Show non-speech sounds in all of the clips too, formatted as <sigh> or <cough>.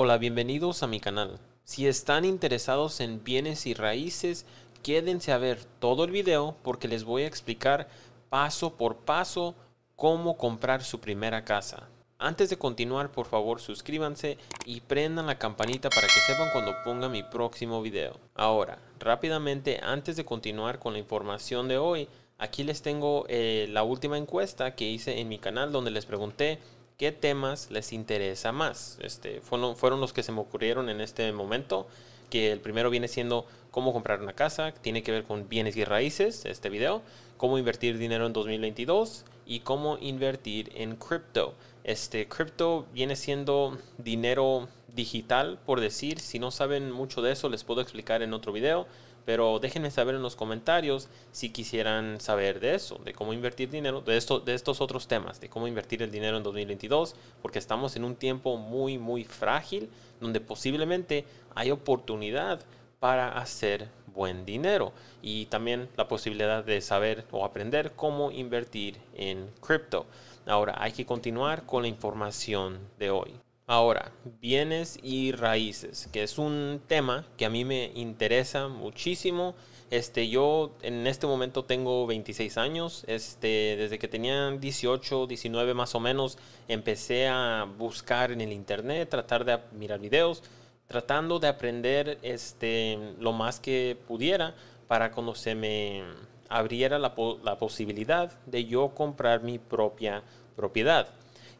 Hola, bienvenidos a mi canal. Si están interesados en bienes y raíces, quédense a ver todo el video porque les voy a explicar paso por paso cómo comprar su primera casa. Antes de continuar, por favor suscríbanse y prendan la campanita para que sepan cuando ponga mi próximo video. Ahora, rápidamente, antes de continuar con la información de hoy, aquí les tengo eh, la última encuesta que hice en mi canal donde les pregunté qué temas les interesa más. Este, fueron, fueron los que se me ocurrieron en este momento, que el primero viene siendo cómo comprar una casa, tiene que ver con bienes y raíces, este video, cómo invertir dinero en 2022 y cómo invertir en cripto. Este cripto viene siendo dinero digital, por decir, si no saben mucho de eso les puedo explicar en otro video pero déjenme saber en los comentarios si quisieran saber de eso, de cómo invertir dinero, de, estos otros temas, de cómo invertir el dinero en 2022, porque estamos en un tiempo muy, muy frágil donde posiblemente hay oportunidad para hacer buen dinero y también la posibilidad de saber o aprender cómo invertir en cripto. Ahora hay que continuar con la información de hoy. Ahora, bienes y raíces, que es un tema que a mí me interesa muchísimo. Este, yo en este momento tengo 26 años. Este, desde que tenía 18, 19 más o menos, empecé a buscar en el internet, tratar de mirar videos, tratando de aprender este, lo más que pudiera para cuando se me abriera la, la posibilidad de yo comprar mi propia propiedad.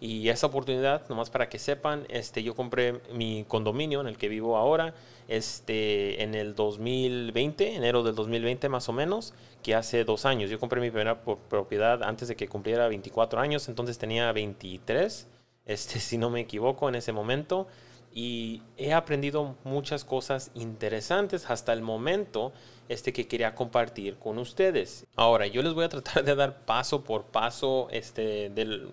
Y esa oportunidad, nomás para que sepan, este, yo compré mi condominio en el que vivo ahora este, en el 2020, enero del 2020 más o menos, que hace dos años. Yo compré mi primera propiedad antes de que cumpliera 24 años, entonces tenía 23, este, <laughs> si no me equivoco, en ese momento y he aprendido muchas cosas interesantes hasta el momento este que quería compartir con ustedes. Ahora, yo les voy a tratar de dar paso por paso este,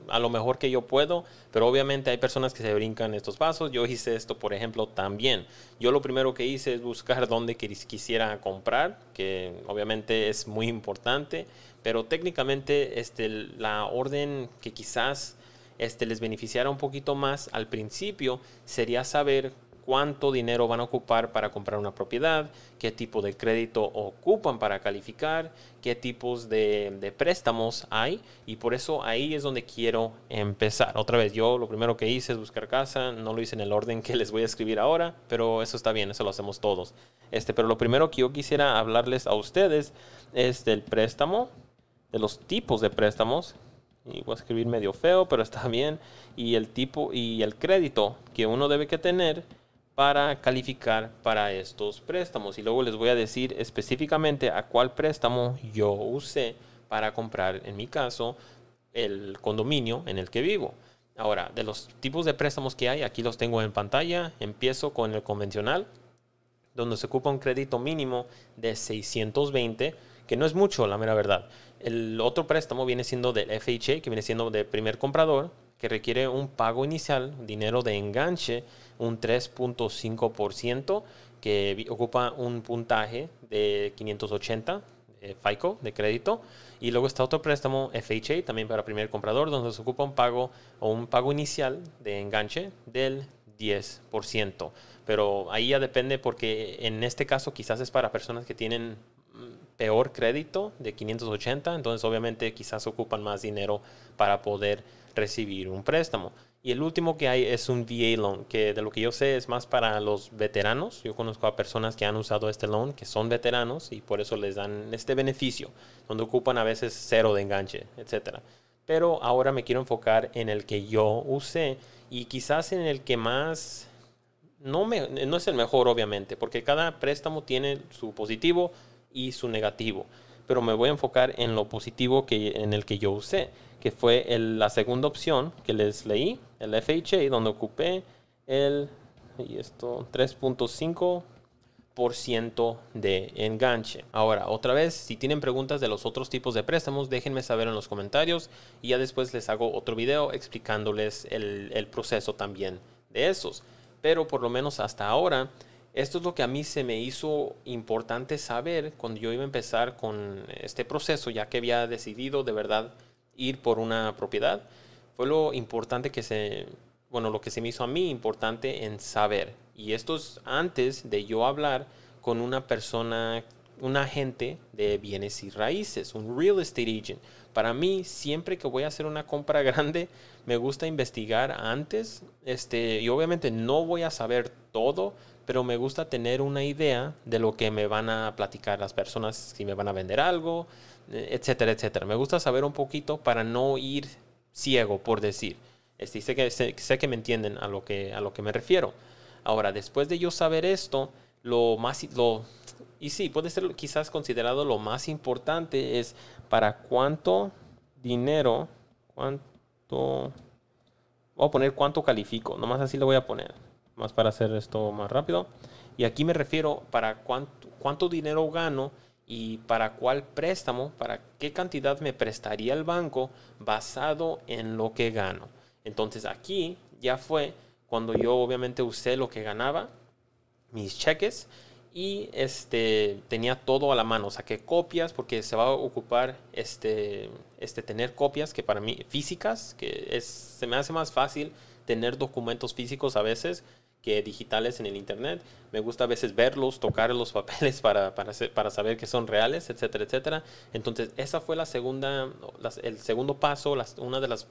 a lo mejor que yo puedo, pero obviamente hay personas que se brincan estos pasos. Yo hice esto, por ejemplo, también. Yo lo primero que hice es buscar dónde quisiera comprar, que obviamente es muy importante, pero técnicamente este, la orden que quizás este, les beneficiara un poquito más al principio sería saber cuánto dinero van a ocupar para comprar una propiedad, qué tipo de crédito ocupan para calificar, qué tipos de, préstamos hay y por eso ahí es donde quiero empezar. Otra vez, yo lo primero que hice es buscar casa, no lo hice en el orden que les voy a escribir ahora, pero eso está bien, eso lo hacemos todos. Este, pero lo primero que yo quisiera hablarles a ustedes es del préstamo, de los tipos de préstamos Voy a escribir medio feo, pero está <laughs> bien. Y el tipo y el crédito que uno debe que tener para calificar para estos préstamos. Y luego les voy a decir específicamente a cuál préstamo yo usé para comprar, en mi caso, el condominio en el que vivo. Ahora, de los tipos de préstamos que hay, aquí los tengo en pantalla. Empiezo con el convencional, donde se ocupa un crédito mínimo de 620 que no es mucho, la mera verdad. El otro préstamo viene siendo del FHA, que viene siendo de primer comprador, que requiere un pago inicial, dinero de enganche, un 3.5%, que ocupa un puntaje de 580 eh, FICO de crédito. Y luego está otro préstamo FHA, también para primer comprador, donde se ocupa un pago o un pago inicial de enganche del 10%. Pero ahí ya depende porque en este caso quizás es para personas que tienen peor crédito de 580, entonces obviamente quizás ocupan más dinero para poder recibir un préstamo. Y el último que hay es un VA loan, que de lo que yo sé es más para los veteranos. Yo conozco a personas que han usado este loan, que son veteranos y por eso les dan este beneficio, donde ocupan a veces cero de enganche, etc. Pero ahora me quiero enfocar en el que yo usé y quizás en el que más... No, me, no es el mejor, obviamente, porque cada préstamo tiene su positivo, y su negativo. Pero me voy a enfocar en lo positivo que, en el que yo usé, que fue la segunda opción que les leí, el FHA, donde ocupé el esto 3.5% de enganche. Ahora, otra vez, si tienen preguntas de los otros tipos de préstamos, déjenme saber en los comentarios y ya después les hago otro video explicándoles el proceso también de esos. Pero por lo menos hasta ahora esto es lo que a mí se me hizo importante saber cuando yo iba a empezar con este proceso, ya que había decidido de verdad ir por una propiedad. Fue lo importante que se, bueno, lo que se me hizo a mí importante en saber. Y esto es antes de yo hablar con una persona, un agente de bienes y raíces, un real estate agent. Para mí, siempre que voy a hacer una compra <laughs> grande, me gusta investigar antes. Este, y obviamente no voy a saber todo, pero me gusta tener una idea de lo que me van a platicar las personas, si me van a vender algo, eh, etcétera, etcétera. Me gusta saber un poquito para no ir ciego, por decir. Este, sé, que, sé, que me entienden a lo que, a lo que me refiero. Ahora, después de yo saber esto, lo más, lo, y sí, puede ser quizás considerado lo más importante es para cuánto dinero, cuánto, voy a poner cuánto califico, nomás así lo voy a poner más para hacer esto más rápido. Y aquí me refiero para cuánto, dinero gano y para cuál préstamo, para qué cantidad me prestaría el banco basado en lo que gano. Entonces aquí ya fue cuando yo obviamente usé lo que ganaba, mis cheques, y este tenía todo a la mano, saqué copias porque se va a ocupar este este tener copias que para mí físicas, que se me hace más fácil tener documentos físicos a veces que digitales en el Internet. Me gusta a veces verlos, tocar los <laughs> papeles para, para, saber que son reales, etcétera, etcétera. Entonces, esa fue la segunda, el segundo paso, una de las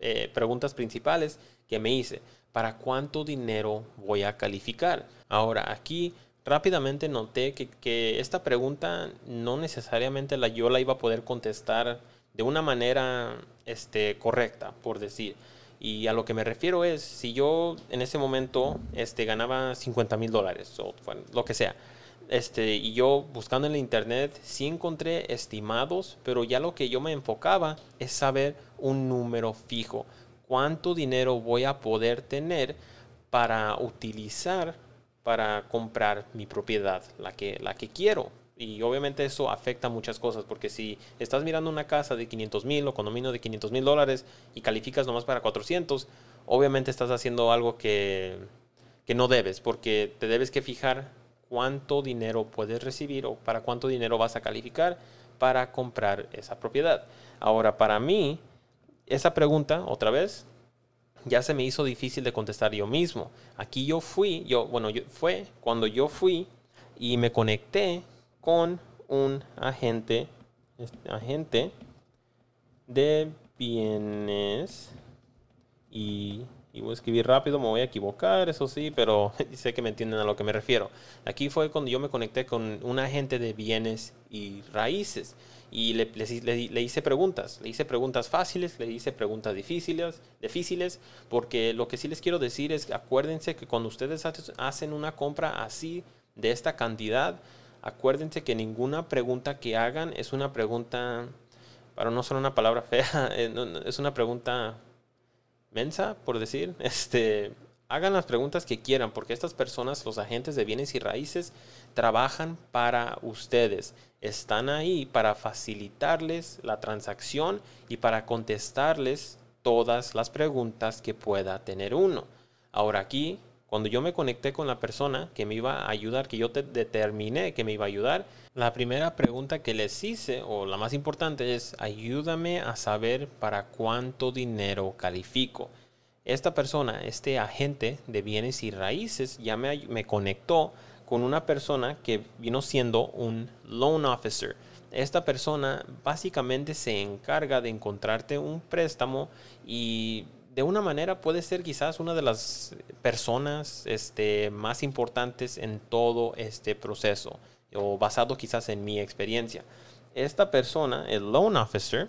eh, preguntas principales que me hice. ¿Para cuánto dinero voy a calificar? Ahora, aquí rápidamente noté que, que esta pregunta no necesariamente la, yo la iba a poder contestar de una manera este, correcta, por decir. Y a lo que me refiero es, si yo en ese momento este, ganaba 50 mil dólares o lo que sea, este, y yo buscando en la internet sí encontré estimados, pero ya lo que yo me enfocaba es saber un número fijo, cuánto dinero voy a poder tener para utilizar para comprar mi propiedad, la que, la que quiero, y obviamente eso afecta muchas cosas, porque si estás mirando una casa de 500 mil o condominio de 500 mil dólares y calificas nomás para 400, obviamente estás haciendo algo que, que no debes, porque te debes que fijar cuánto dinero puedes recibir o para cuánto dinero vas a calificar para comprar esa propiedad. Ahora, para mí, esa pregunta, otra vez, ya se me hizo difícil de contestar yo mismo. Aquí yo fui, yo, bueno, yo, fue cuando yo fui y me conecté con un agente, agente de bienes y, voy a escribir rápido, me voy a equivocar, eso sí, pero <laughs> sé que me entienden a lo que me refiero. Aquí fue cuando yo me conecté con un agente de bienes y raíces y le, le hice preguntas, le hice preguntas fáciles, le hice preguntas difíciles, difíciles, porque lo que sí les quiero decir es, acuérdense que cuando ustedes hacen una compra así de esta cantidad, acuérdense que ninguna pregunta que hagan es una pregunta, para no solo una palabra fea, <laughs> eh, es una pregunta mensa, por decir. <laughs> Este, hagan las preguntas que quieran, porque estas personas, los agentes de bienes y raíces, trabajan para ustedes. Están ahí para facilitarles la transacción y para contestarles todas las preguntas que pueda tener uno. Ahora aquí cuando yo me conecté con la persona que me iba a ayudar, que yo determiné que me iba a ayudar, la primera pregunta que les hice, o la más importante, es ayúdame a saber para cuánto dinero califico. Esta persona, este agente de bienes y raíces, ya me, me conectó con una persona que vino siendo un loan officer. Esta persona básicamente se encarga de encontrarte un préstamo y de una manera puede ser quizás una de las personas este, más importantes en todo este proceso, o basado quizás en mi experiencia. Esta persona, el loan officer,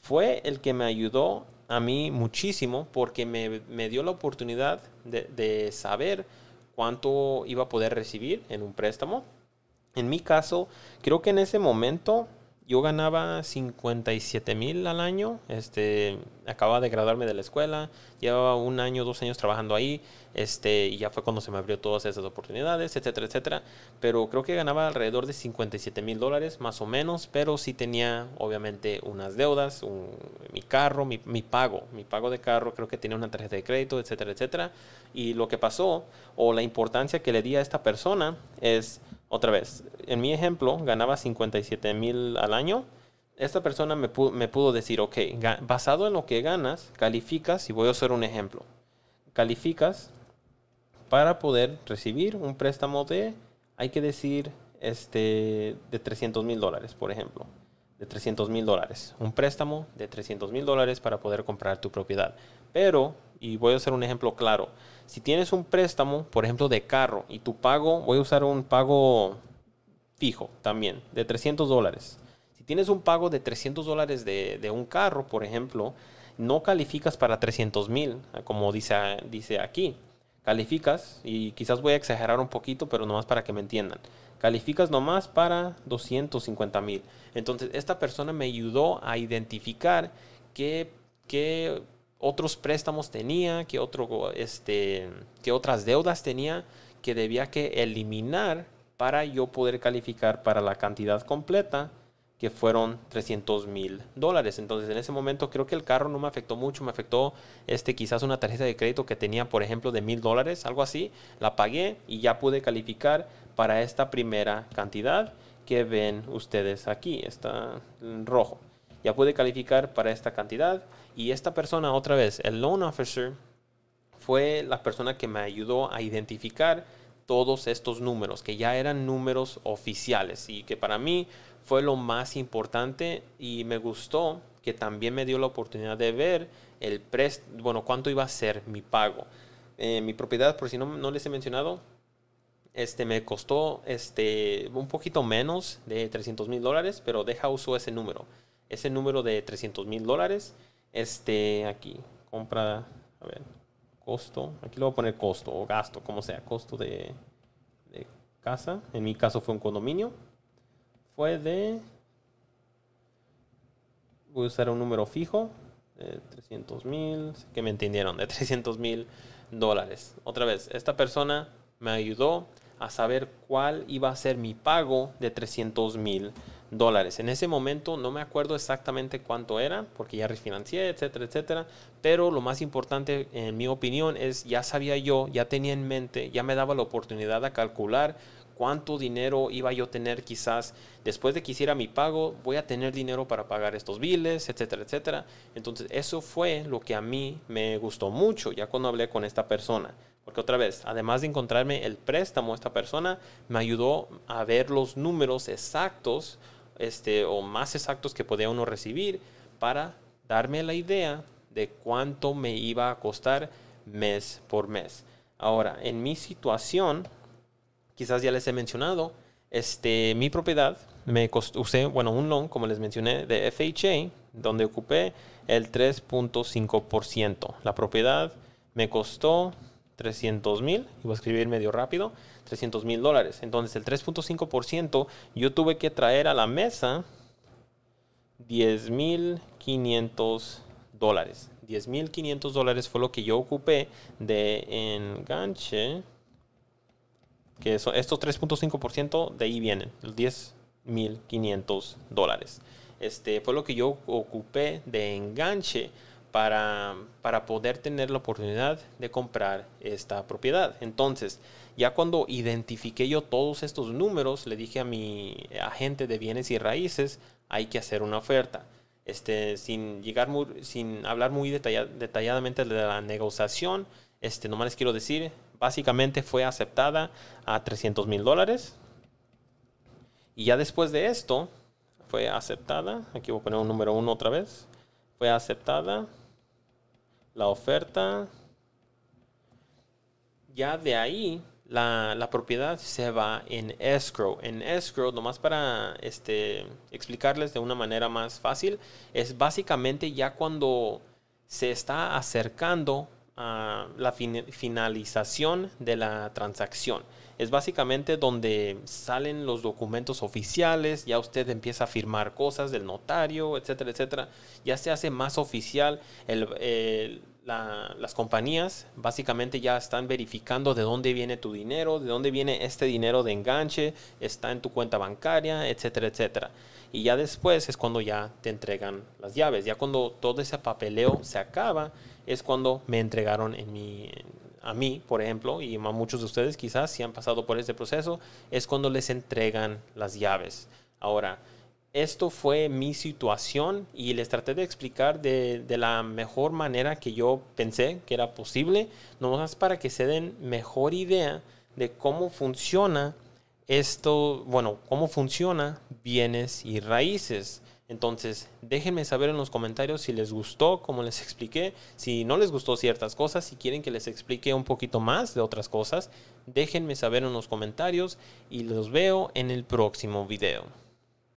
fue el que me ayudó a mí muchísimo porque me, dio la oportunidad de, de saber cuánto iba a poder recibir en un préstamo. En mi caso, creo que en ese momento yo ganaba 57 mil al año. Este, acababa de graduarme de la escuela, llevaba un año, dos años trabajando ahí, este, y ya fue cuando se me abrió todas esas oportunidades, etcétera, etcétera. Pero creo que ganaba alrededor de 57 mil dólares, más o menos, pero sí tenía, obviamente, unas deudas, mi carro, mi, mi, pago, mi pago de carro, creo que tenía una tarjeta de crédito, etcétera, etcétera. Y lo que pasó, o la importancia que le di a esta persona, es otra vez, en mi ejemplo, ganaba 57 mil al año. Esta persona me pudo, decir, ok, basado en lo que ganas, calificas, y voy a hacer un ejemplo, calificas para poder recibir un préstamo de, hay que decir, este, de 300 mil dólares, por ejemplo, de 300 mil dólares, un préstamo de 300 mil dólares para poder comprar tu propiedad. Pero y voy a hacer un ejemplo claro. Si tienes un préstamo, por ejemplo, de carro y tu pago, voy a usar un pago fijo también, de 300 dólares. Si tienes un pago de 300 dólares de, un carro, por ejemplo, no calificas para 300 mil, como dice, dice aquí. Calificas, y quizás voy a exagerar un poquito, pero nomás para que me entiendan. Calificas nomás para 250 mil. Entonces, esta persona me ayudó a identificar qué, qué otros préstamos tenía, que otro, este, otras deudas tenía que debía que eliminar para yo poder calificar para la cantidad completa que fueron 300 mil dólares. Entonces en ese momento creo que el carro no me afectó mucho, me afectó este quizás una tarjeta de crédito que tenía por ejemplo de mil dólares, algo así, la pagué y ya pude calificar para esta primera cantidad que ven ustedes aquí, está en rojo. Ya pude calificar para esta cantidad y esta persona, otra vez, el loan officer, fue la persona que me ayudó a identificar todos estos números, que ya eran números oficiales y que para mí fue lo más importante y me gustó que también me dio la oportunidad de ver el prest bueno, cuánto iba a ser mi pago. Eh, mi propiedad, por si no, no les he mencionado, este, me costó este, un poquito menos de 300 mil dólares, pero deja uso ese número. Ese número de 300 mil dólares este, aquí, compra, a ver, costo. Aquí le voy a poner costo o gasto, como sea, costo de, casa. En mi caso fue un condominio. Fue de... Voy a usar un número fijo, de 300 mil, que me entendieron, de 300 <laughs> mil dólares. Otra vez, esta persona me ayudó a saber cuál iba a ser mi pago de 300 mil dólares. En ese momento no me acuerdo exactamente cuánto era, porque ya refinancié, etcétera, etcétera. Pero lo más importante, en mi opinión, es ya sabía yo, ya tenía en mente, ya me daba la oportunidad de calcular cuánto dinero iba yo a tener quizás después de que hiciera mi pago, voy a tener dinero para pagar estos biles, etcétera, etcétera. Entonces eso fue lo que a mí me gustó mucho ya cuando hablé con esta persona. Porque otra vez, además de encontrarme el préstamo, esta persona me ayudó a ver los números exactos este, o más exactos que podía uno recibir para darme la idea de cuánto me iba a costar mes por mes. Ahora, en mi situación, quizás ya les he mencionado, este, mi propiedad me costó, usé, bueno, un loan, como les mencioné, de FHA, donde ocupé el 3.5%. La propiedad me costó 300 mil, voy a escribir medio rápido, 300 mil dólares. Entonces el 3.5% yo tuve que traer a la mesa 10 mil 500 dólares. 10 mil 500 dólares fue lo que yo ocupé de enganche. Que son estos 3.5% de ahí vienen, los 10 mil 500 dólares. Este fue lo que yo ocupé de enganche para, para poder tener la oportunidad de comprar esta propiedad. Entonces, ya cuando identifiqué yo todos estos números, le dije a mi agente de bienes y raíces, hay que hacer una oferta. Este, sin, llegar muy, sin hablar muy detalladamente de la negociación, este, nomás les quiero decir, básicamente fue aceptada a 300 mil dólares. Y ya después de esto, fue aceptada, aquí voy a poner un número 1 otra vez, fue aceptada la oferta. Ya de ahí la, propiedad se va en escrow. En escrow, nomás para este, explicarles de una manera más fácil, es básicamente ya cuando se está acercando a la finalización de la transacción es básicamente donde salen los documentos oficiales, ya usted empieza a firmar cosas del notario, etcétera, etcétera. Ya se hace más oficial. El, las compañías básicamente ya están verificando de dónde viene tu dinero, de dónde viene este dinero de enganche, está en tu cuenta bancaria, etcétera, etcétera. Y ya después es cuando ya te entregan las llaves. Ya cuando todo ese papeleo se acaba, es cuando me entregaron en mi, a mí, por ejemplo, y a muchos de ustedes quizás si han pasado por este proceso, es cuando les entregan las llaves. Ahora, esto fue mi situación y les traté de explicar de, la mejor manera que yo pensé que era posible, nomás para que se den mejor idea de cómo funciona esto, bueno, cómo funciona bienes y raíces. Entonces, déjenme saber en los comentarios si les gustó, como les expliqué, si no les gustó ciertas cosas, si quieren que les explique un poquito más de otras cosas, déjenme saber en los comentarios y los veo en el próximo video.